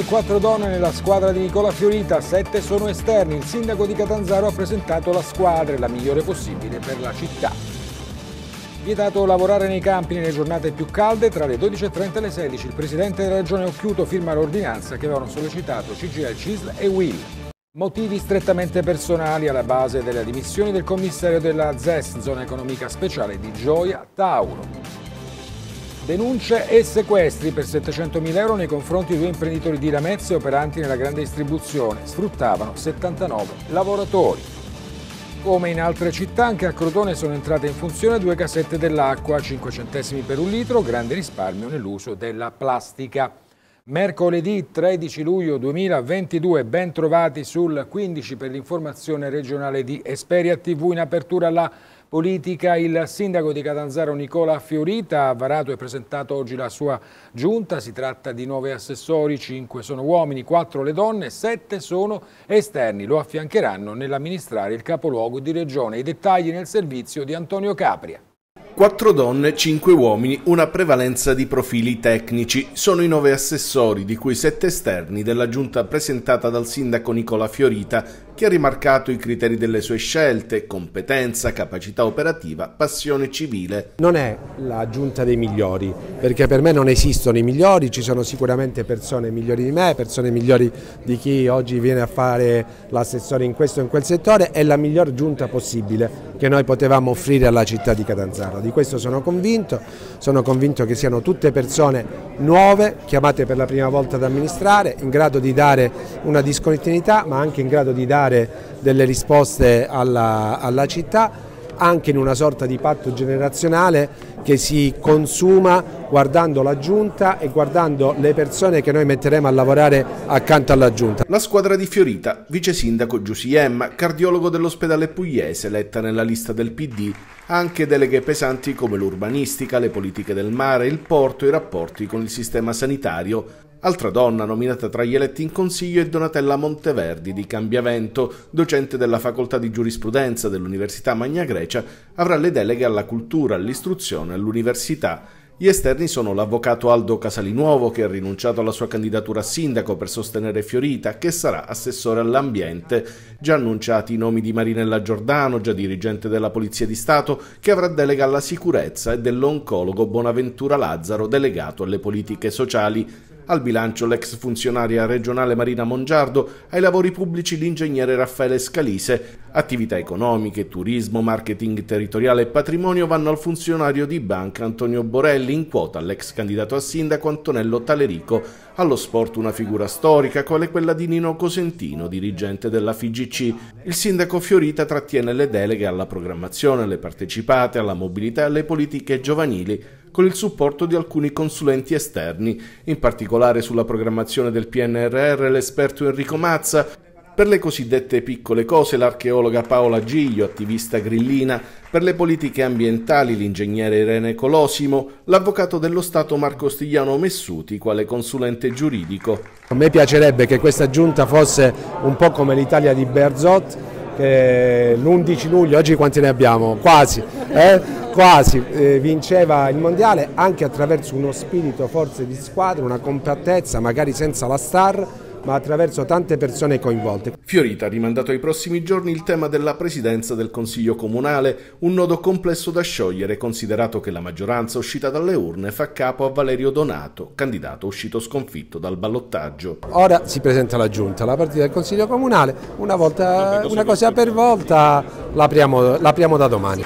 e quattro donne nella squadra di Nicola Fiorita, sette sono esterni. Il sindaco di Catanzaro ha presentato la squadra, la migliore possibile per la città. Vietato lavorare nei campi nelle giornate più calde, tra le 12.30 e le 16. Il presidente della regione Occhiuto firma l'ordinanza che avevano sollecitato CGL, CISL e WIL. Motivi strettamente personali alla base delle dimissioni del commissario della ZES, zona economica speciale di Gioia Tauro denunce e sequestri per 700.000 euro nei confronti di due imprenditori di Lamezia operanti nella grande distribuzione. Sfruttavano 79 lavoratori. Come in altre città, anche a Crotone sono entrate in funzione due casette dell'acqua, 5 centesimi per un litro, grande risparmio nell'uso della plastica. Mercoledì 13 luglio 2022, ben trovati sul 15 per l'informazione regionale di Esperia TV in apertura alla politica. Il sindaco di Catanzaro Nicola Fiorita ha varato e presentato oggi la sua giunta. Si tratta di nove assessori, cinque sono uomini, quattro le donne, sette sono esterni. Lo affiancheranno nell'amministrare il capoluogo di regione. I dettagli nel servizio di Antonio Capria. Quattro donne, cinque uomini, una prevalenza di profili tecnici. Sono i nove assessori, di cui sette esterni, della giunta presentata dal sindaco Nicola Fiorita, che ha rimarcato i criteri delle sue scelte, competenza, capacità operativa, passione civile. Non è la giunta dei migliori, perché per me non esistono i migliori, ci sono sicuramente persone migliori di me, persone migliori di chi oggi viene a fare l'assessore in questo o in quel settore, è la miglior giunta possibile che noi potevamo offrire alla città di Catanzaro di questo sono convinto, sono convinto che siano tutte persone nuove, chiamate per la prima volta ad amministrare, in grado di dare una discontinuità ma anche in grado di dare delle risposte alla, alla città anche in una sorta di patto generazionale che si consuma guardando la giunta e guardando le persone che noi metteremo a lavorare accanto alla giunta. La squadra di Fiorita, vice sindaco Giussi M, cardiologo dell'ospedale pugliese, letta nella lista del PD, ha anche deleghe pesanti come l'urbanistica, le politiche del mare, il porto, i rapporti con il sistema sanitario, Altra donna nominata tra gli eletti in consiglio è Donatella Monteverdi di Cambiavento, docente della facoltà di giurisprudenza dell'Università Magna Grecia, avrà le deleghe alla cultura, all'istruzione, e all'università. Gli esterni sono l'avvocato Aldo Casalinuovo che ha rinunciato alla sua candidatura a sindaco per sostenere Fiorita, che sarà assessore all'ambiente. Già annunciati i nomi di Marinella Giordano, già dirigente della Polizia di Stato, che avrà delega alla sicurezza, e dell'oncologo Bonaventura Lazzaro, delegato alle politiche sociali al bilancio l'ex funzionaria regionale Marina Mongiardo, ai lavori pubblici l'ingegnere Raffaele Scalise. Attività economiche, turismo, marketing territoriale e patrimonio vanno al funzionario di banca Antonio Borelli in quota all'ex candidato a sindaco Antonello Talerico, allo sport una figura storica quale quella di Nino Cosentino, dirigente della FIGC. Il sindaco Fiorita trattiene le deleghe alla programmazione, alle partecipate, alla mobilità e alle politiche giovanili con il supporto di alcuni consulenti esterni, in particolare sulla programmazione del PNRR l'esperto Enrico Mazza, per le cosiddette piccole cose l'archeologa Paola Giglio, attivista grillina, per le politiche ambientali l'ingegnere Irene Colosimo, l'avvocato dello Stato Marco Stigliano Messuti quale consulente giuridico. A me piacerebbe che questa giunta fosse un po' come l'Italia di Berzot, eh, l'11 luglio, oggi quanti ne abbiamo? Quasi, eh? quasi eh, vinceva il mondiale anche attraverso uno spirito forse di squadra, una compattezza magari senza la star ma attraverso tante persone coinvolte. Fiorita ha rimandato ai prossimi giorni il tema della presidenza del Consiglio Comunale, un nodo complesso da sciogliere considerato che la maggioranza uscita dalle urne fa capo a Valerio Donato, candidato uscito sconfitto dal ballottaggio. Ora si presenta la Giunta, la partita del Consiglio Comunale, una, volta, una cosa per volta l'apriamo da domani.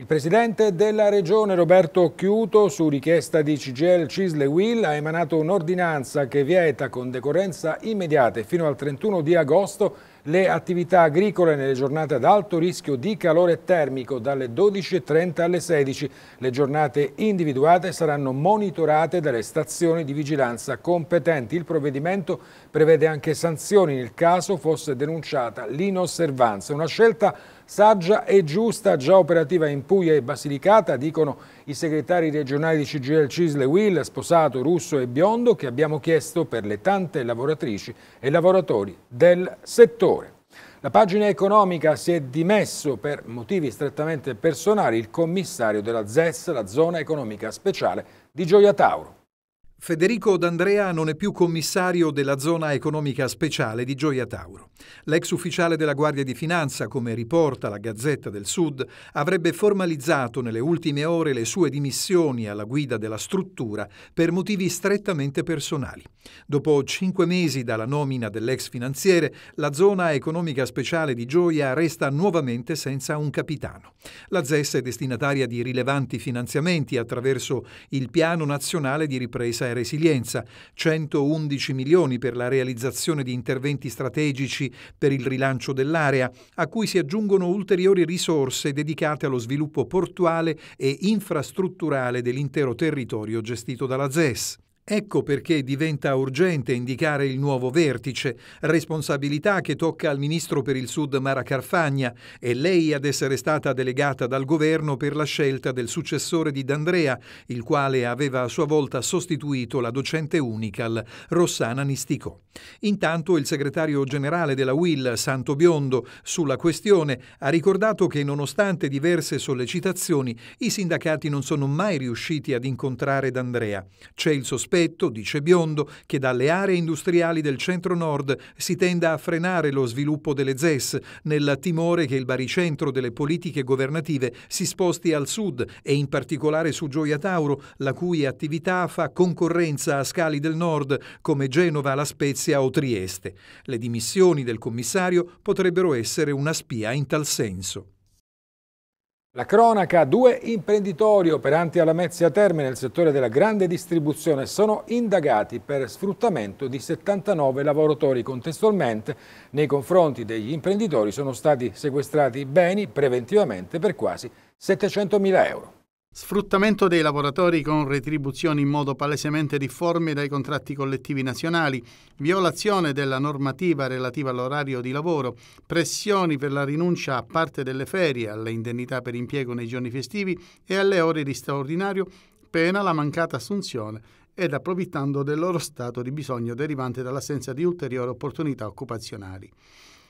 Il presidente della regione Roberto Chiuto, su richiesta di CGL Cisle Will, ha emanato un'ordinanza che vieta con decorrenza immediata fino al 31 di agosto le attività agricole nelle giornate ad alto rischio di calore termico dalle 12.30 alle 16. Le giornate individuate saranno monitorate dalle stazioni di vigilanza competenti. Il provvedimento prevede anche sanzioni nel caso fosse denunciata l'inosservanza. Una scelta saggia e giusta, già operativa in Puglia e Basilicata, dicono i segretari regionali di CGL Cisle Will, Sposato, Russo e Biondo, che abbiamo chiesto per le tante lavoratrici e lavoratori del settore. La pagina economica si è dimesso per motivi strettamente personali il commissario della ZES, la zona economica speciale di Gioia Tauro. Federico D'Andrea non è più commissario della zona economica speciale di Gioia Tauro. L'ex ufficiale della Guardia di Finanza, come riporta la Gazzetta del Sud, avrebbe formalizzato nelle ultime ore le sue dimissioni alla guida della struttura per motivi strettamente personali. Dopo cinque mesi dalla nomina dell'ex finanziere, la zona economica speciale di Gioia resta nuovamente senza un capitano. La ZES è destinataria di rilevanti finanziamenti attraverso il Piano Nazionale di Ripresa e resilienza, 111 milioni per la realizzazione di interventi strategici per il rilancio dell'area, a cui si aggiungono ulteriori risorse dedicate allo sviluppo portuale e infrastrutturale dell'intero territorio gestito dalla ZES. Ecco perché diventa urgente indicare il nuovo vertice, responsabilità che tocca al ministro per il Sud Mara Carfagna e lei ad essere stata delegata dal governo per la scelta del successore di D'Andrea, il quale aveva a sua volta sostituito la docente Unical Rossana Nisticò. Intanto il segretario generale della UIL, Santo Biondo, sulla questione ha ricordato che nonostante diverse sollecitazioni i sindacati non sono mai riusciti ad incontrare D'Andrea. C'è il sospetto sospetto, dice Biondo, che dalle aree industriali del centro-nord si tenda a frenare lo sviluppo delle ZES, nel timore che il baricentro delle politiche governative si sposti al sud e in particolare su Gioia Tauro, la cui attività fa concorrenza a scali del nord come Genova, La Spezia o Trieste. Le dimissioni del commissario potrebbero essere una spia in tal senso. La cronaca, due imprenditori operanti alla Mezzia Terme nel settore della grande distribuzione sono indagati per sfruttamento di 79 lavoratori. Contestualmente nei confronti degli imprenditori sono stati sequestrati beni preventivamente per quasi 700.000 euro. Sfruttamento dei lavoratori con retribuzioni in modo palesemente difforme dai contratti collettivi nazionali, violazione della normativa relativa all'orario di lavoro, pressioni per la rinuncia a parte delle ferie, alle indennità per impiego nei giorni festivi e alle ore di straordinario, pena la mancata assunzione ed approfittando del loro stato di bisogno derivante dall'assenza di ulteriori opportunità occupazionali.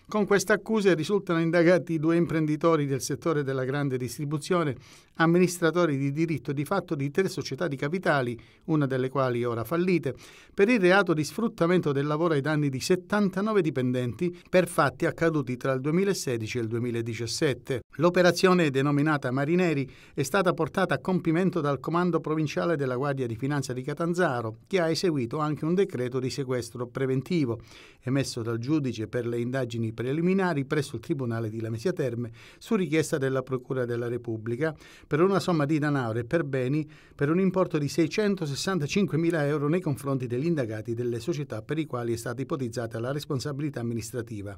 Con queste accuse risultano indagati due imprenditori del settore della grande distribuzione amministratori di diritto di fatto di tre società di capitali, una delle quali ora fallite, per il reato di sfruttamento del lavoro ai danni di 79 dipendenti per fatti accaduti tra il 2016 e il 2017. L'operazione denominata Marineri è stata portata a compimento dal Comando Provinciale della Guardia di Finanza di Catanzaro, che ha eseguito anche un decreto di sequestro preventivo emesso dal giudice per le indagini preliminari presso il Tribunale di Lamezia Terme su richiesta della Procura della Repubblica per una somma di denaro e per beni per un importo di 665.000 euro nei confronti degli indagati delle società per i quali è stata ipotizzata la responsabilità amministrativa.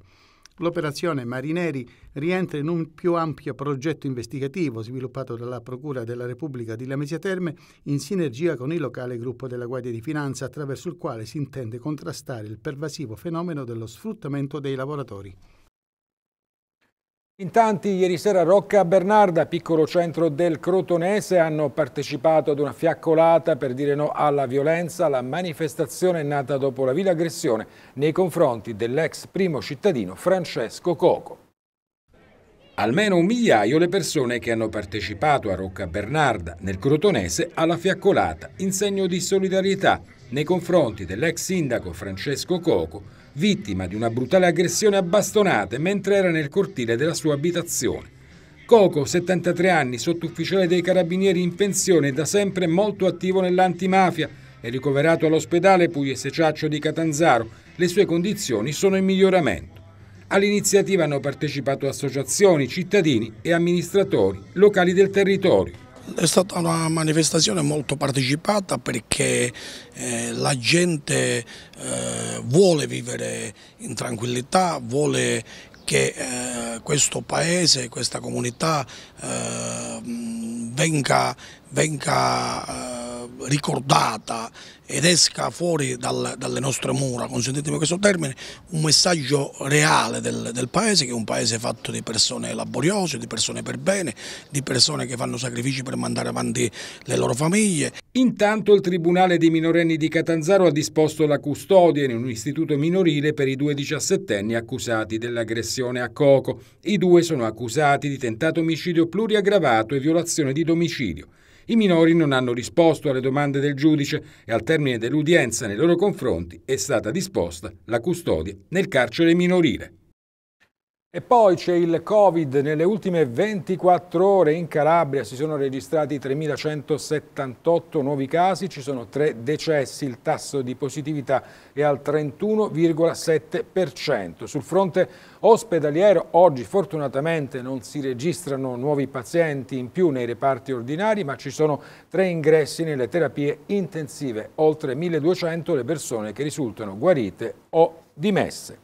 L'operazione Marineri rientra in un più ampio progetto investigativo sviluppato dalla Procura della Repubblica di Lamezia Terme in sinergia con il locale gruppo della Guardia di Finanza attraverso il quale si intende contrastare il pervasivo fenomeno dello sfruttamento dei lavoratori. In tanti ieri sera a Rocca Bernarda, piccolo centro del Crotonese, hanno partecipato ad una fiaccolata per dire no alla violenza. La manifestazione è nata dopo la vile aggressione nei confronti dell'ex primo cittadino Francesco Coco. Almeno un migliaio le persone che hanno partecipato a Rocca Bernarda, nel Crotonese, alla fiaccolata in segno di solidarietà nei confronti dell'ex sindaco Francesco Coco vittima di una brutale aggressione a bastonate mentre era nel cortile della sua abitazione. Coco, 73 anni, sottufficiale dei carabinieri in pensione, e da sempre molto attivo nell'antimafia, è ricoverato all'ospedale Pugliese Ciaccio di Catanzaro. Le sue condizioni sono in miglioramento. All'iniziativa hanno partecipato associazioni, cittadini e amministratori locali del territorio. È stata una manifestazione molto partecipata perché eh, la gente eh, vuole vivere in tranquillità, vuole che eh, questo paese, questa comunità eh, venga, venga eh, ricordata ed esca fuori dal, dalle nostre mura, consentitemi questo termine, un messaggio reale del, del, paese, che è un paese fatto di persone laboriose, di persone per bene, di persone che fanno sacrifici per mandare avanti le loro famiglie. Intanto il Tribunale dei minorenni di Catanzaro ha disposto la custodia in un istituto minorile per i due diciassettenni accusati dell'aggressione a Coco. I due sono accusati di tentato omicidio pluriaggravato e violazione di domicilio. I minori non hanno risposto alle domande del giudice e al termine dell'udienza nei loro confronti è stata disposta la custodia nel carcere minorile. E poi c'è il Covid, nelle ultime 24 ore in Calabria si sono registrati 3.178 nuovi casi, ci sono tre decessi, il tasso di positività è al 31,7%. Sul fronte ospedaliero oggi fortunatamente non si registrano nuovi pazienti in più nei reparti ordinari, ma ci sono tre ingressi nelle terapie intensive, oltre 1.200 le persone che risultano guarite o dimesse.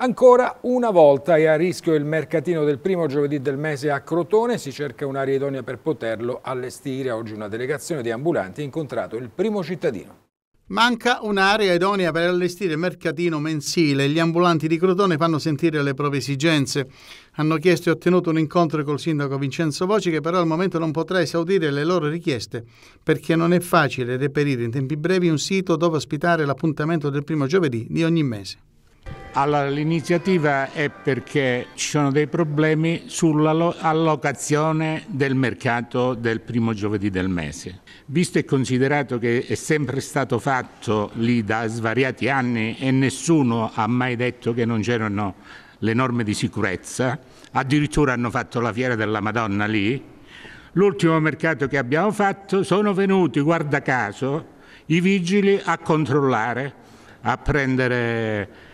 Ancora una volta è a rischio il mercatino del primo giovedì del mese a Crotone, si cerca un'area idonea per poterlo allestire. Oggi una delegazione di ambulanti ha incontrato il primo cittadino. Manca un'area idonea per allestire il mercatino mensile. Gli ambulanti di Crotone fanno sentire le proprie esigenze. Hanno chiesto e ottenuto un incontro col sindaco Vincenzo Voci che però al momento non potrà esaudire le loro richieste perché non è facile reperire in tempi brevi un sito dove ospitare l'appuntamento del primo giovedì di ogni mese. Allora, l'iniziativa è perché ci sono dei problemi sull'allocazione del mercato del primo giovedì del mese. Visto e considerato che è sempre stato fatto lì da svariati anni e nessuno ha mai detto che non c'erano le norme di sicurezza, addirittura hanno fatto la fiera della Madonna lì, l'ultimo mercato che abbiamo fatto sono venuti, guarda caso, i vigili a controllare, a prendere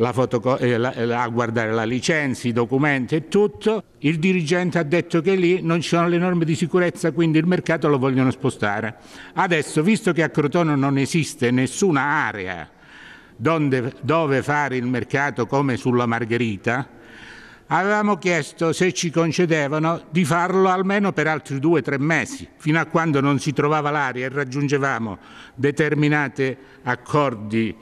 eh, la eh, la, la, a guardare la licenza, i documenti e tutto. Il dirigente ha detto che lì non ci sono le norme di sicurezza, quindi il mercato lo vogliono spostare. Adesso, visto che a Crotone non esiste nessuna area donde, dove fare il mercato come sulla Margherita, avevamo chiesto se ci concedevano di farlo almeno per altri due o tre mesi, fino a quando non si trovava l'area e raggiungevamo determinati accordi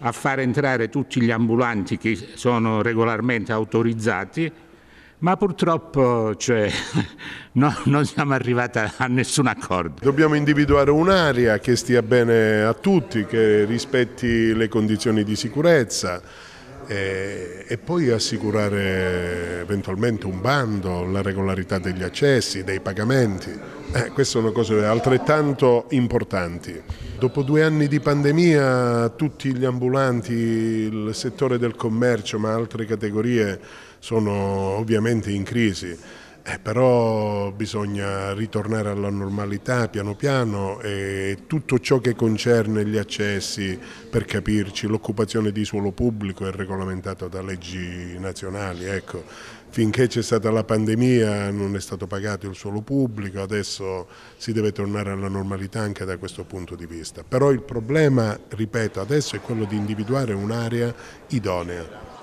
a far entrare tutti gli ambulanti che sono regolarmente autorizzati, ma purtroppo cioè, no, non siamo arrivati a nessun accordo. Dobbiamo individuare un'area che stia bene a tutti, che rispetti le condizioni di sicurezza, eh, e poi assicurare eventualmente un bando, la regolarità degli accessi, dei pagamenti. Eh, queste sono cose altrettanto importanti. Dopo due anni di pandemia tutti gli ambulanti, il settore del commercio ma altre categorie sono ovviamente in crisi. Eh, però bisogna ritornare alla normalità piano piano e tutto ciò che concerne gli accessi, per capirci, l'occupazione di suolo pubblico è regolamentato da leggi nazionali. Ecco. Finché c'è stata la pandemia non è stato pagato il suolo pubblico, adesso si deve tornare alla normalità anche da questo punto di vista. Però il problema, ripeto, adesso è quello di individuare un'area idonea.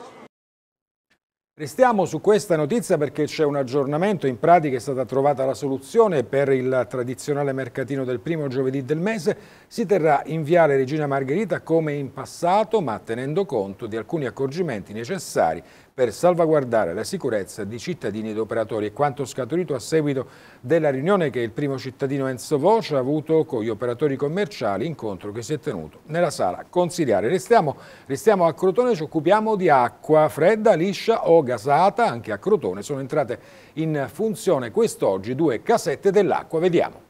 Restiamo su questa notizia perché c'è un aggiornamento, in pratica è stata trovata la soluzione per il tradizionale mercatino del primo giovedì del mese, si terrà in Viale Regina Margherita come in passato ma tenendo conto di alcuni accorgimenti necessari per salvaguardare la sicurezza di cittadini ed operatori. È quanto scaturito a seguito della riunione che il primo cittadino Enzo Voce ha avuto con gli operatori commerciali, incontro che si è tenuto nella sala consiliare. Restiamo, restiamo a Crotone, ci occupiamo di acqua fredda, liscia o gasata, anche a Crotone sono entrate in funzione quest'oggi due casette dell'acqua, vediamo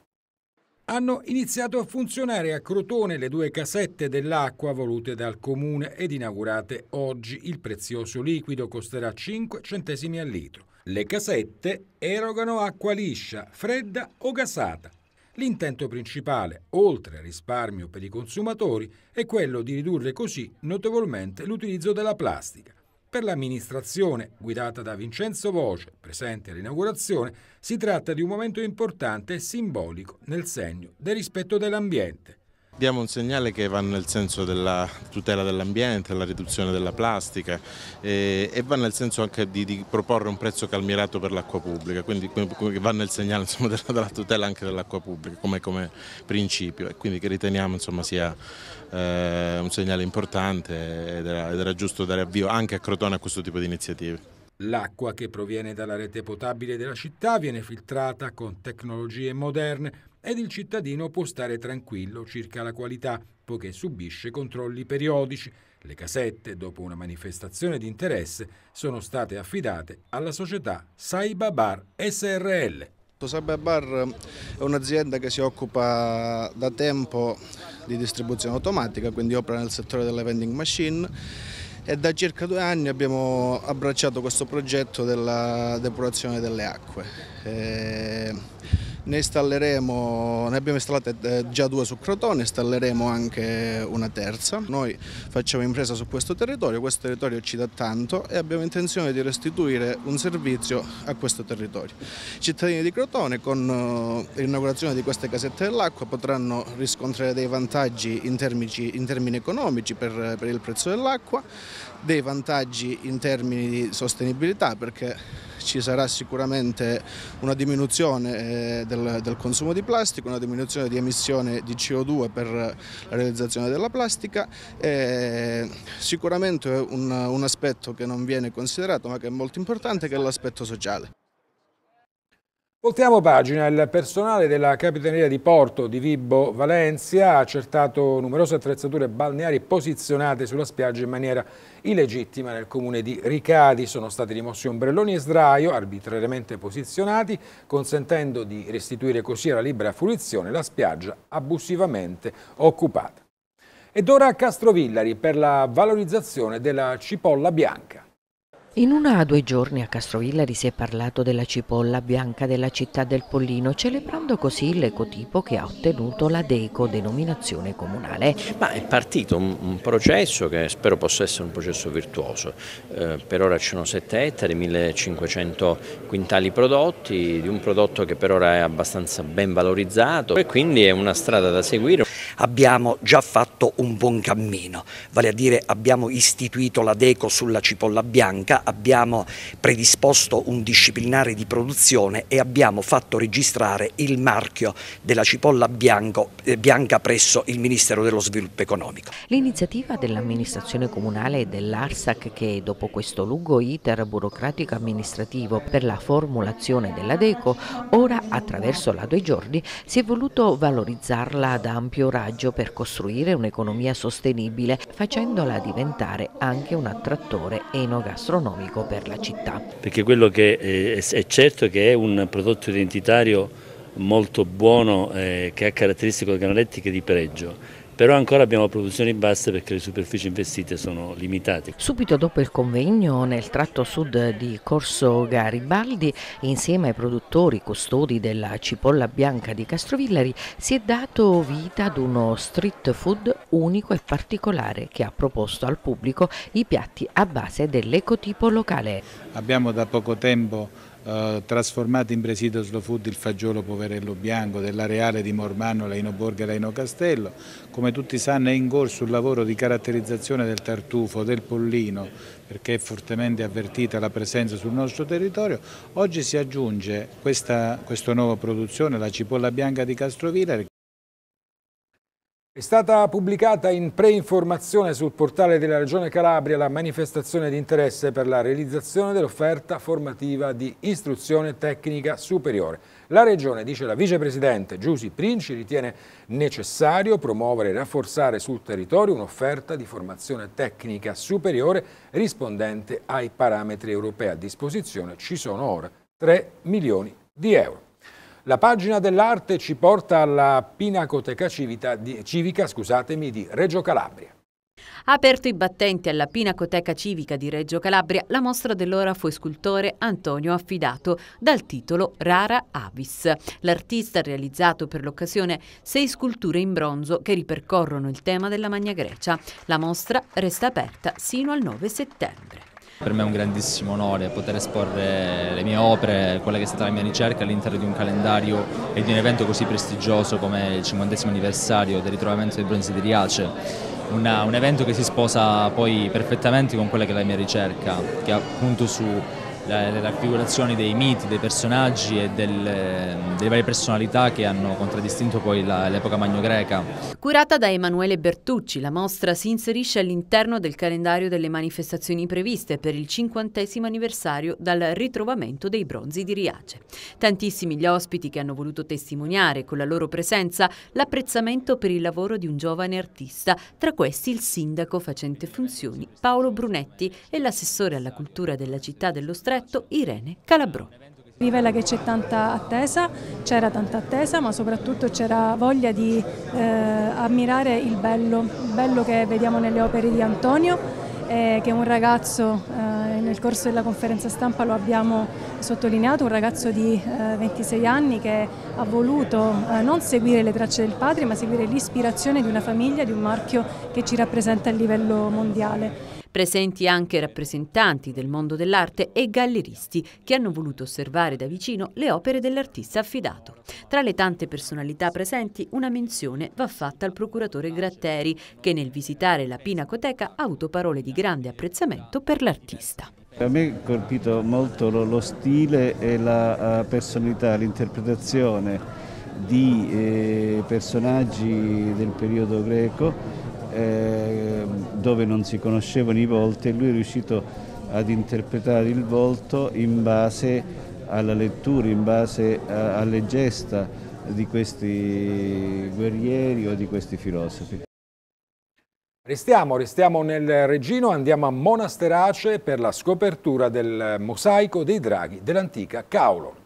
hanno iniziato a funzionare a Crotone le due casette dell'acqua volute dal comune ed inaugurate oggi. Il prezioso liquido costerà 5 centesimi al litro. Le casette erogano acqua liscia, fredda o gasata. L'intento principale, oltre al risparmio per i consumatori, è quello di ridurre così notevolmente l'utilizzo della plastica. Per l'amministrazione, guidata da Vincenzo Voce, presente all'inaugurazione, si tratta di un momento importante e simbolico nel segno del rispetto dell'ambiente. Diamo un segnale che va nel senso della tutela dell'ambiente, della riduzione della plastica eh, e va nel senso anche di, di, proporre un prezzo calmierato per l'acqua pubblica, quindi va nel segnale insomma, della, della, tutela anche dell'acqua pubblica come, come, principio e quindi che riteniamo insomma, sia eh, un segnale importante ed era, ed era giusto dare avvio anche a Crotone a questo tipo di iniziative. L'acqua che proviene dalla rete potabile della città viene filtrata con tecnologie moderne ed il cittadino può stare tranquillo circa la qualità, poiché subisce controlli periodici. Le casette, dopo una manifestazione di interesse, sono state affidate alla società Saiba Bar SRL. Saiba Bar è un'azienda che si occupa da tempo di distribuzione automatica, quindi opera nel settore delle vending machine e da circa due anni abbiamo abbracciato questo progetto della depurazione delle acque. E ne installeremo, ne abbiamo installate eh, già due su Crotone, installeremo anche una terza. Noi facciamo impresa su questo territorio, questo territorio ci dà tanto e abbiamo intenzione di restituire un servizio a questo territorio. I cittadini di Crotone con eh, l'inaugurazione di queste casette dell'acqua potranno riscontrare dei vantaggi in termini, in termini economici per, per il prezzo dell'acqua, dei vantaggi in termini di sostenibilità perché ci sarà sicuramente una diminuzione eh, del, del consumo di plastica, una diminuzione di emissione di CO2 per la realizzazione della plastica. E eh, sicuramente un, un aspetto che non viene considerato ma che è molto importante che è l'aspetto sociale. Voltiamo pagina, il personale della Capitaneria di Porto di Vibbo Valencia ha accertato numerose attrezzature balneari posizionate sulla spiaggia in maniera illegittima nel comune di Ricadi. Sono stati rimossi ombrelloni e sdraio arbitrariamente posizionati consentendo di restituire così alla libera fruizione la spiaggia abusivamente occupata. Ed ora a Castrovillari per la valorizzazione della cipolla bianca. In una a due giorni a Castrovillari si è parlato della cipolla bianca della città del Pollino, celebrando così l'ecotipo che ha ottenuto la DECO, denominazione comunale. Ma è partito un, un processo che spero possa essere un processo virtuoso. Eh, per ora ci sono 7 ettari, 1500 quintali prodotti, di un prodotto che per ora è abbastanza ben valorizzato e quindi è una strada da seguire. Abbiamo già fatto un buon cammino, vale a dire abbiamo istituito la DECO sulla cipolla bianca abbiamo predisposto un disciplinare di produzione e abbiamo fatto registrare il marchio della cipolla bianco, eh, bianca presso il Ministero dello Sviluppo Economico. L'iniziativa dell'amministrazione comunale e dell'ARSAC che dopo questo lungo iter burocratico amministrativo per la formulazione della DECO, ora attraverso la Due Giorni si è voluto valorizzarla ad ampio raggio per costruire un'economia sostenibile facendola diventare anche un attrattore enogastronomico economico per la città. Perché quello che è certo è che è un prodotto identitario molto buono eh, che ha caratteristiche organolettiche di pregio però ancora abbiamo produzioni basse perché le superfici investite sono limitate. Subito dopo il convegno nel tratto sud di Corso Garibaldi, insieme ai produttori custodi della cipolla bianca di Castrovillari, si è dato vita ad uno street food unico e particolare che ha proposto al pubblico i piatti a base dell'ecotipo locale. Abbiamo da poco tempo eh, in presidio slow food il fagiolo poverello bianco dell'areale di Mormano, Laino Borghi e Laino Castello. Come tutti sanno è in corso un lavoro di caratterizzazione del tartufo, del pollino, perché è fortemente avvertita la presenza sul nostro territorio. Oggi si aggiunge questa, questa nuova produzione, la cipolla bianca di Castrovilla. È stata pubblicata in preinformazione sul portale della Regione Calabria la manifestazione di interesse per la realizzazione dell'offerta formativa di istruzione tecnica superiore. La Regione, dice la Vicepresidente Giusy Princi, ritiene necessario promuovere e rafforzare sul territorio un'offerta di formazione tecnica superiore rispondente ai parametri europei. A disposizione ci sono ora 3 milioni di euro. La pagina dell'arte ci porta alla Pinacoteca di, Civica di Reggio Calabria. aperto i battenti alla Pinacoteca Civica di Reggio Calabria la mostra dell'ora e scultore Antonio Affidato dal titolo Rara Avis. L'artista ha realizzato per l'occasione sei sculture in bronzo che ripercorrono il tema della Magna Grecia. La mostra resta aperta sino al 9 settembre. Per me è un grandissimo onore poter esporre le mie opere, quella che è stata la mia ricerca all'interno di un calendario e di un evento così prestigioso come il 50 anniversario del ritrovamento dei bronzi di Riace. Una, un evento che si sposa poi perfettamente con quella che è la mia ricerca, che appunto su la, le raffigurazioni dei miti, dei personaggi e delle, delle varie personalità che hanno contraddistinto poi l'epoca magno-greca. Curata da Emanuele Bertucci, la mostra si inserisce all'interno del calendario delle manifestazioni previste per il 50 anniversario dal ritrovamento dei bronzi di Riace. Tantissimi gli ospiti che hanno voluto testimoniare con la loro presenza l'apprezzamento per il lavoro di un giovane artista, tra questi il sindaco facente funzioni Paolo Brunetti e l'assessore alla cultura della città dello Strato Stretto Irene Calabrone. Rivela che c'è tanta attesa, c'era tanta attesa, ma soprattutto c'era voglia di eh, ammirare il bello, il bello che vediamo nelle opere di Antonio, eh, che è un ragazzo, eh, nel corso della conferenza stampa lo abbiamo sottolineato, un ragazzo di 26 eh, anni che ha voluto eh, non seguire le tracce del padre, ma seguire l'ispirazione di una famiglia, di un marchio che ci rappresenta a livello mondiale presenti anche rappresentanti del mondo dell'arte e galleristi che hanno voluto osservare da vicino le opere dell'artista affidato. Tra le tante personalità presenti una menzione va fatta al procuratore Gratteri che nel visitare la Pinacoteca ha avuto parole di grande apprezzamento per l'artista. A me ha colpito molto lo, stile e la eh, personalità, l'interpretazione di eh, personaggi del periodo greco eh, dove non si conoscevano i volti e lui è riuscito ad interpretare il volto in base alla lettura, in base a, eh, alle gesta di questi guerrieri o di questi filosofi. Restiamo, restiamo nel Regino, andiamo a Monasterace per la scopertura del mosaico dei draghi dell'antica Caulo.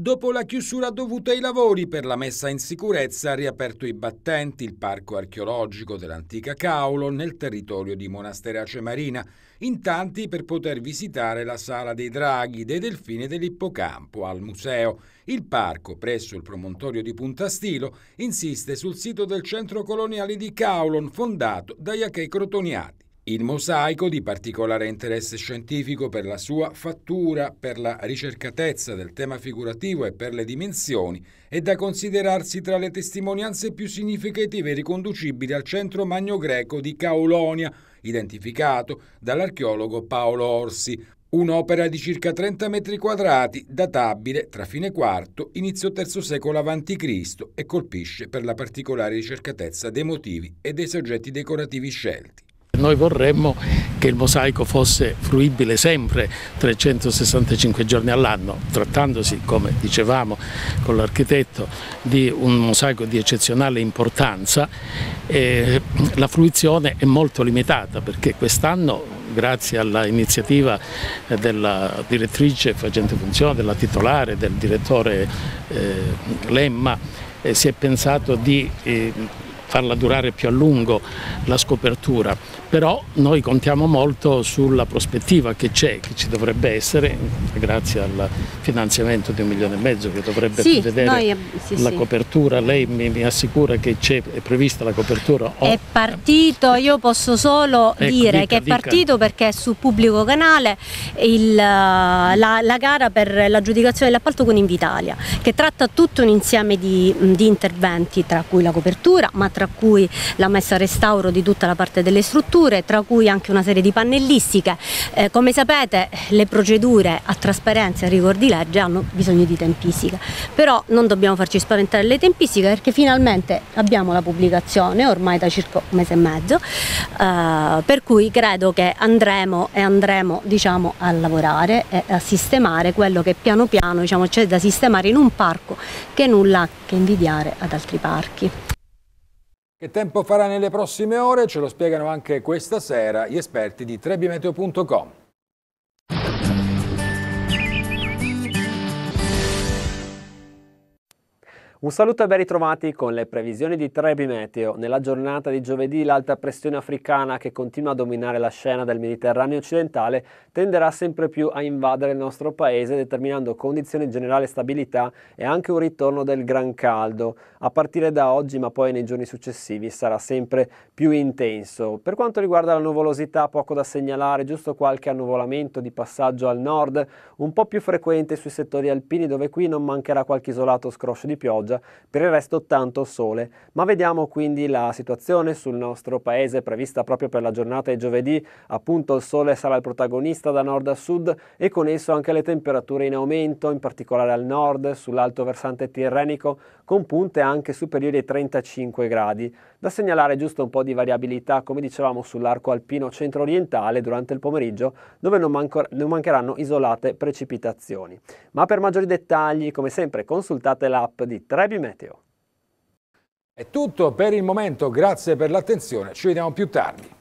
Dopo la chiusura dovuta ai lavori per la messa in sicurezza, ha riaperto i battenti il parco archeologico dell'antica Caulo nel territorio di Monasterace Marina, in tanti per poter visitare la sala dei draghi, dei delfini e dell'ippocampo al museo. Il parco, presso il promontorio di Punta Stilo, insiste sul sito del centro coloniale di Caulon, fondato da Iachei Crotoniati. Il mosaico di particolare interesse scientifico per la sua fattura, per la ricercatezza del tema figurativo e per le dimensioni è da considerarsi tra le testimonianze più significative riconducibili al centro magno greco di Caolonia, identificato dall'archeologo Paolo Orsi, un'opera di circa 30 metri quadrati, databile tra fine IV, inizio III secolo a.C. e colpisce per la particolare ricercatezza dei motivi e dei soggetti decorativi scelti. Noi vorremmo che il mosaico fosse fruibile sempre 365 giorni all'anno, trattandosi, come dicevamo con l'architetto, di un mosaico di eccezionale importanza. Eh, la fruizione è molto limitata perché quest'anno grazie all'iniziativa della direttrice facente funzione, della titolare, del direttore eh, Lemma, eh, si è pensato di eh, farla durare più a lungo la scopertura, però noi contiamo molto sulla prospettiva che c'è, che ci dovrebbe essere, grazie al finanziamento di un milione e mezzo che dovrebbe sì, vedere noi, sì, la sì. copertura, lei mi, mi assicura che c'è, è prevista la copertura? Oh. È partito, io posso solo ecco, dire dica, che è partito perché è su pubblico canale il, la, la, gara per l'aggiudicazione dell'appalto con Invitalia, che tratta tutto un insieme di, di interventi, tra cui la copertura, ma tra tra cui la messa a restauro di tutta la parte delle strutture, tra cui anche una serie di pannellistiche. Eh, come sapete le procedure a trasparenza e a rigor di legge hanno bisogno di tempistica, però non dobbiamo farci spaventare le tempistiche perché finalmente abbiamo la pubblicazione ormai da circa un mese e mezzo, eh, per cui credo che andremo e andremo diciamo, a lavorare e a sistemare quello che piano piano diciamo, c'è da sistemare in un parco che nulla ha che invidiare ad altri parchi. Che tempo farà nelle prossime ore? Ce lo spiegano anche questa sera gli esperti di trebimeteo.com. Un saluto e ben ritrovati con le previsioni di Trebi Meteo. Nella giornata di giovedì l'alta pressione africana che continua a dominare la scena del Mediterraneo occidentale tenderà sempre più a invadere il nostro paese determinando condizioni di generale stabilità e anche un ritorno del gran caldo. A partire da oggi ma poi nei giorni successivi sarà sempre più intenso. Per quanto riguarda la nuvolosità poco da segnalare, giusto qualche annuvolamento di passaggio al nord, un po' più frequente sui settori alpini dove qui non mancherà qualche isolato scroscio di pioggia pioggia, per il resto tanto sole. Ma vediamo quindi la situazione sul nostro paese prevista proprio per la giornata di giovedì, appunto il sole sarà il protagonista da nord a sud e con esso anche le temperature in aumento, in particolare al nord, sull'alto versante tirrenico, con punte anche superiori ai 35 gradi. Da segnalare giusto un po' di variabilità, come dicevamo, sull'arco alpino centro-orientale durante il pomeriggio, dove non, manco, non mancheranno isolate precipitazioni. Ma per maggiori dettagli, come sempre, consultate l'app di Trebi Meteo. È tutto per il momento, grazie per l'attenzione, ci vediamo più tardi.